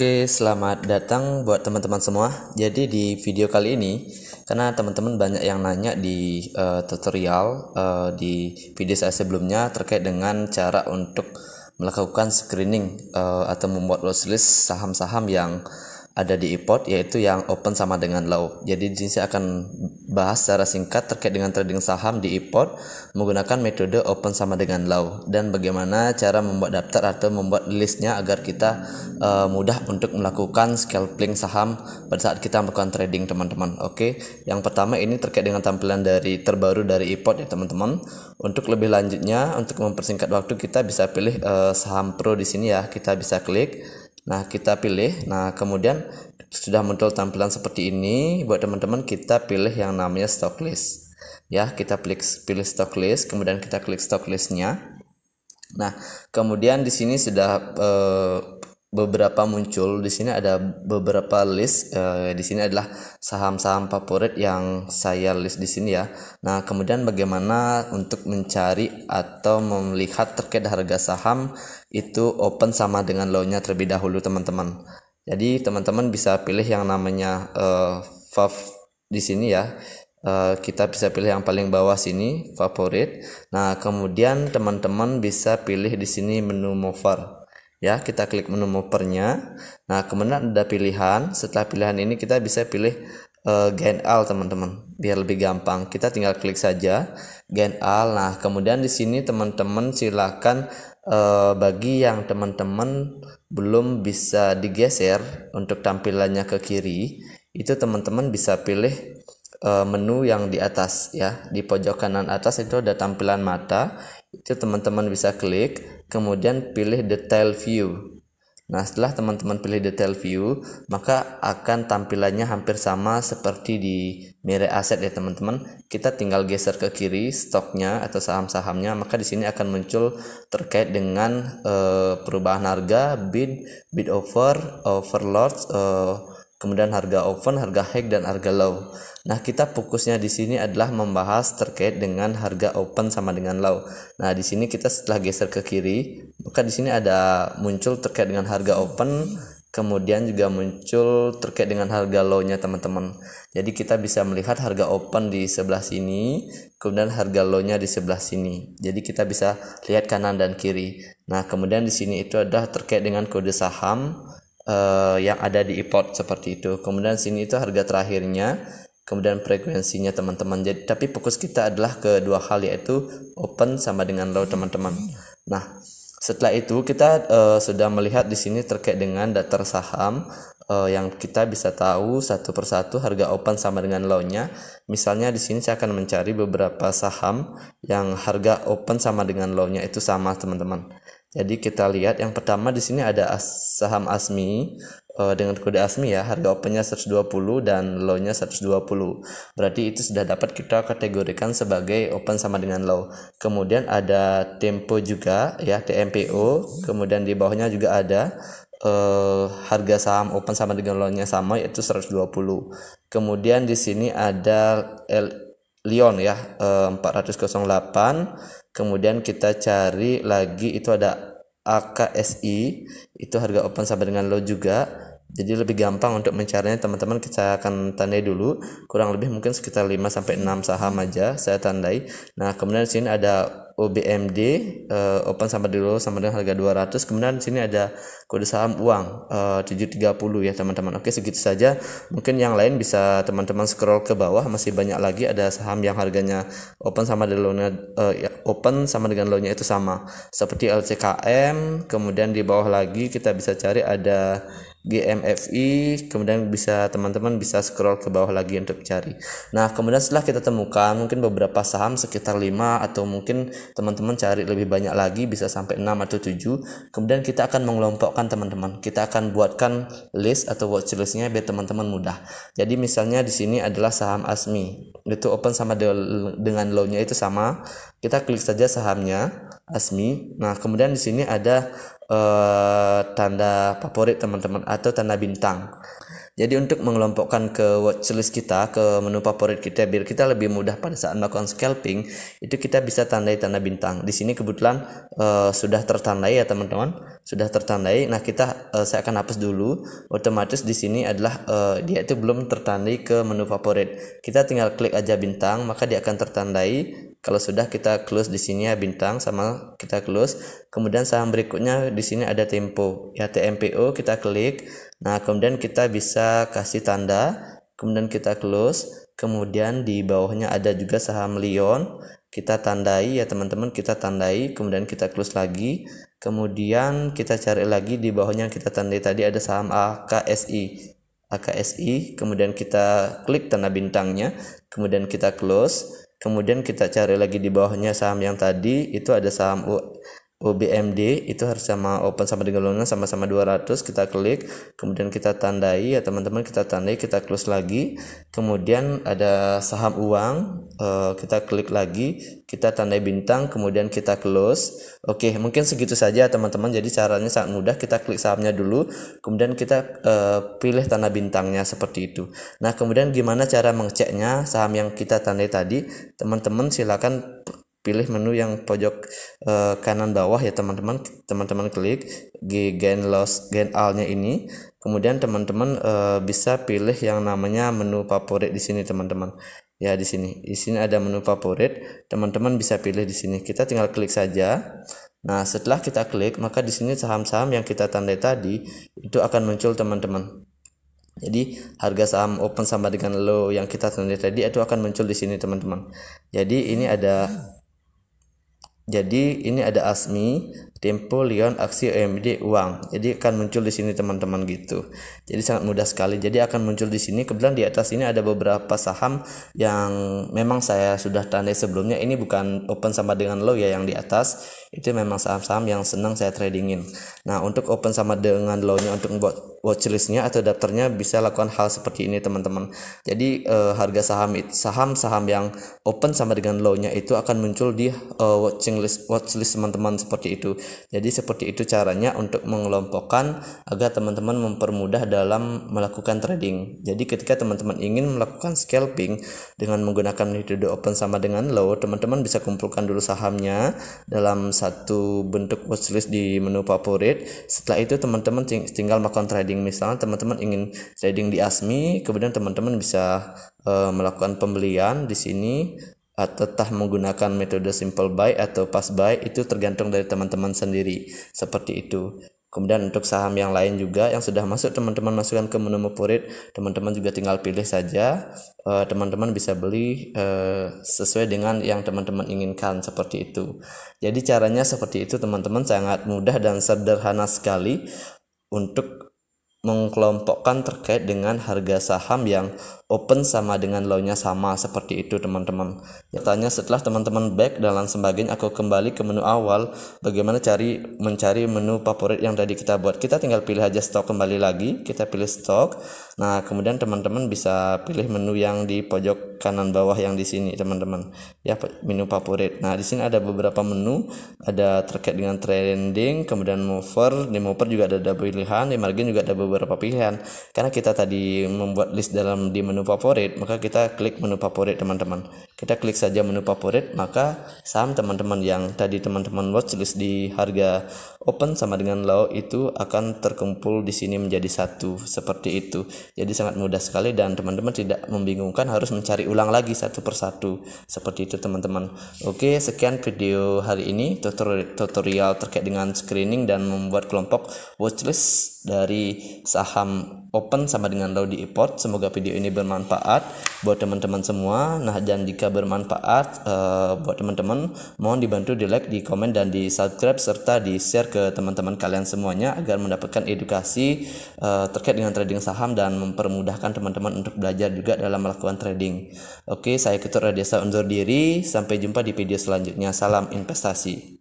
Oke, selamat datang buat teman-teman semua. Jadi di video kali ini, karena teman-teman banyak yang nanya di uh, tutorial uh, di video saya sebelumnya terkait dengan cara untuk melakukan screening uh, atau membuat watchlist saham-saham yang ada di iPod yaitu yang open sama dengan low. Jadi di sini saya akan bahas secara singkat terkait dengan trading saham di iPod menggunakan metode open sama dengan low dan bagaimana cara membuat daftar atau membuat listnya agar kita uh, mudah untuk melakukan scalping saham pada saat kita melakukan trading teman-teman. Oke, yang pertama ini terkait dengan tampilan dari terbaru dari iPod ya teman-teman. Untuk lebih lanjutnya untuk mempersingkat waktu kita bisa pilih uh, saham pro di sini ya. Kita bisa klik Nah, kita pilih. Nah, kemudian sudah muncul tampilan seperti ini. Buat teman-teman, kita pilih yang namanya stock list. Ya, kita klik pilih stock list, kemudian kita klik stock listnya. Nah, kemudian di sini sudah eh, beberapa muncul di sini ada beberapa list eh, di sini adalah saham-saham favorit yang saya list di sini ya. Nah, kemudian bagaimana untuk mencari atau melihat terkait harga saham itu open sama dengan low-nya terlebih dahulu teman-teman. Jadi teman-teman bisa pilih yang namanya eh, fav di sini ya. Uh, kita bisa pilih yang paling bawah sini favorit. Nah, kemudian teman-teman bisa pilih di sini menu mover ya kita klik menu movernya nah kemudian ada pilihan setelah pilihan ini kita bisa pilih uh, gain all teman-teman biar lebih gampang kita tinggal klik saja gain L nah kemudian di sini teman-teman silakan uh, bagi yang teman-teman belum bisa digeser untuk tampilannya ke kiri itu teman-teman bisa pilih uh, menu yang di atas ya di pojok kanan atas itu ada tampilan mata itu teman-teman bisa klik kemudian pilih detail view. Nah, setelah teman-teman pilih detail view, maka akan tampilannya hampir sama seperti di merek aset ya teman-teman. Kita tinggal geser ke kiri stoknya atau saham-sahamnya, maka di sini akan muncul terkait dengan uh, perubahan harga, bid, bid over, overlords, uh, kemudian harga open, harga high dan harga low. Nah, kita fokusnya di sini adalah membahas terkait dengan harga open sama dengan low. Nah, di sini kita setelah geser ke kiri, maka di sini ada muncul terkait dengan harga open, kemudian juga muncul terkait dengan harga low-nya teman-teman. Jadi kita bisa melihat harga open di sebelah sini, kemudian harga low-nya di sebelah sini. Jadi kita bisa lihat kanan dan kiri. Nah, kemudian di sini itu adalah terkait dengan kode saham uh, yang ada di iPod seperti itu. Kemudian sini itu harga terakhirnya, kemudian frekuensinya teman-teman. Jadi tapi fokus kita adalah ke dua hal yaitu open sama dengan low teman-teman. Nah, setelah itu kita uh, sudah melihat di sini terkait dengan data saham uh, yang kita bisa tahu satu persatu harga open sama dengan low-nya. Misalnya di sini saya akan mencari beberapa saham yang harga open sama dengan low-nya itu sama teman-teman. Jadi kita lihat yang pertama di sini ada as, saham ASMI uh, dengan kode ASMI ya, harga opennya 120 dan low-nya 120. Berarti itu sudah dapat kita kategorikan sebagai open sama dengan low. Kemudian ada Tempo juga ya, TMPO, kemudian di bawahnya juga ada uh, harga saham open sama dengan low-nya sama yaitu 120. Kemudian di sini ada L Lyon ya 408 eh, kemudian kita cari lagi itu ada AKSI itu harga open sama dengan low juga jadi lebih gampang untuk mencarinya teman-teman kita akan tandai dulu kurang lebih mungkin sekitar 5 sampai 6 saham aja saya tandai nah kemudian di sini ada OBMD uh, eh, open sama dulu sama dengan harga 200 kemudian di sini ada kode saham uang eh, uh, 730 ya teman-teman oke segitu saja mungkin yang lain bisa teman-teman scroll ke bawah masih banyak lagi ada saham yang harganya open sama dengan low-nya uh, open sama dengan low-nya itu sama seperti LCKM kemudian di bawah lagi kita bisa cari ada GMFI kemudian bisa teman-teman bisa scroll ke bawah lagi untuk cari nah kemudian setelah kita temukan mungkin beberapa saham sekitar 5 atau mungkin teman-teman cari lebih banyak lagi bisa sampai 6 atau 7 kemudian kita akan mengelompokkan teman-teman kita akan buatkan list atau watch listnya biar teman-teman mudah jadi misalnya di sini adalah saham ASMI itu open sama dengan low-nya itu sama kita klik saja sahamnya ASMI nah kemudian di sini ada uh, tanda favorit teman-teman atau tanda bintang jadi untuk mengelompokkan ke watchlist kita, ke menu favorit kita, biar kita lebih mudah pada saat melakukan scalping, itu kita bisa tandai tanda bintang. Di sini kebetulan uh, sudah tertandai ya teman-teman, sudah tertandai. Nah kita uh, saya akan hapus dulu. Otomatis di sini adalah uh, dia itu belum tertandai ke menu favorit. Kita tinggal klik aja bintang, maka dia akan tertandai kalau sudah kita close di sini ya bintang sama kita close kemudian saham berikutnya di sini ada tempo ya TMPO kita klik Nah, kemudian kita bisa kasih tanda, kemudian kita close, kemudian di bawahnya ada juga saham Lion. Kita tandai ya teman-teman, kita tandai, kemudian kita close lagi. Kemudian kita cari lagi di bawahnya yang kita tandai tadi ada saham AKSI. AKSI, kemudian kita klik tanda bintangnya, kemudian kita close, kemudian kita cari lagi di bawahnya saham yang tadi itu ada saham U UBMD itu harus sama open sama dengan lunas sama-sama 200 kita klik kemudian kita tandai ya teman-teman kita tandai kita close lagi kemudian ada saham uang uh, kita klik lagi kita tandai bintang kemudian kita close oke okay, mungkin segitu saja teman-teman jadi caranya sangat mudah kita klik sahamnya dulu kemudian kita uh, pilih tanda bintangnya seperti itu nah kemudian gimana cara mengeceknya saham yang kita tandai tadi teman-teman silakan pilih menu yang pojok uh, kanan bawah ya teman-teman teman-teman klik gain loss gain all-nya ini kemudian teman-teman uh, bisa pilih yang namanya menu favorit di sini teman-teman ya di sini di sini ada menu favorit teman-teman bisa pilih di sini kita tinggal klik saja nah setelah kita klik maka di sini saham-saham yang kita tandai tadi itu akan muncul teman-teman jadi harga saham open sama dengan low yang kita tandai tadi itu akan muncul di sini teman-teman jadi ini ada jadi ini ada asmi, tempo lion aksi OMD uang jadi akan muncul di sini teman-teman gitu jadi sangat mudah sekali jadi akan muncul di sini kebetulan di atas ini ada beberapa saham yang memang saya sudah tandai sebelumnya ini bukan open sama dengan low ya yang di atas itu memang saham-saham yang senang saya tradingin nah untuk open sama dengan low nya untuk buat watchlistnya atau daftarnya bisa lakukan hal seperti ini teman-teman jadi uh, harga saham saham saham yang open sama dengan low nya itu akan muncul di uh, watching list watchlist teman-teman seperti itu jadi seperti itu caranya untuk mengelompokkan agar teman-teman mempermudah dalam melakukan trading. Jadi ketika teman-teman ingin melakukan scalping dengan menggunakan metode open sama dengan low, teman-teman bisa kumpulkan dulu sahamnya dalam satu bentuk watchlist di menu favorit. Setelah itu teman-teman tinggal melakukan trading. Misalnya teman-teman ingin trading di ASMI, kemudian teman-teman bisa eh, melakukan pembelian di sini atau tetap menggunakan metode simple buy atau pass buy itu tergantung dari teman-teman sendiri seperti itu kemudian untuk saham yang lain juga yang sudah masuk teman-teman masukkan ke menu purit teman-teman juga tinggal pilih saja eh, teman-teman bisa beli eh, sesuai dengan yang teman-teman inginkan seperti itu jadi caranya seperti itu teman-teman sangat mudah dan sederhana sekali untuk mengkelompokkan terkait dengan harga saham yang open sama dengan low nya sama seperti itu teman-teman nyatanya setelah teman-teman back dan lain sebagainya aku kembali ke menu awal bagaimana cari mencari menu favorit yang tadi kita buat kita tinggal pilih aja stok kembali lagi kita pilih stok nah kemudian teman-teman bisa pilih menu yang di pojok kanan bawah yang di sini teman-teman ya menu favorit nah di sini ada beberapa menu ada terkait dengan trending kemudian mover di mover juga ada, ada pilihan di margin juga ada beberapa pilihan karena kita tadi membuat list dalam di menu menu favorit, maka kita klik menu favorit teman-teman. Kita klik saja menu favorit, maka saham teman-teman yang tadi teman-teman watchlist di harga open sama dengan low itu akan terkumpul di sini menjadi satu seperti itu. Jadi sangat mudah sekali dan teman-teman tidak membingungkan harus mencari ulang lagi satu persatu seperti itu teman-teman. Oke, sekian video hari ini tutorial terkait dengan screening dan membuat kelompok watchlist dari saham open sama dengan low di import. Semoga video ini bermanfaat buat teman-teman semua. Nah, dan jika bermanfaat uh, buat teman-teman, mohon dibantu di like, di komen dan di subscribe serta di share ke teman-teman kalian semuanya agar mendapatkan edukasi uh, terkait dengan trading saham dan mempermudahkan teman-teman untuk belajar juga dalam melakukan trading. Oke, saya Ketur Radiasa undur diri. Sampai jumpa di video selanjutnya. Salam investasi.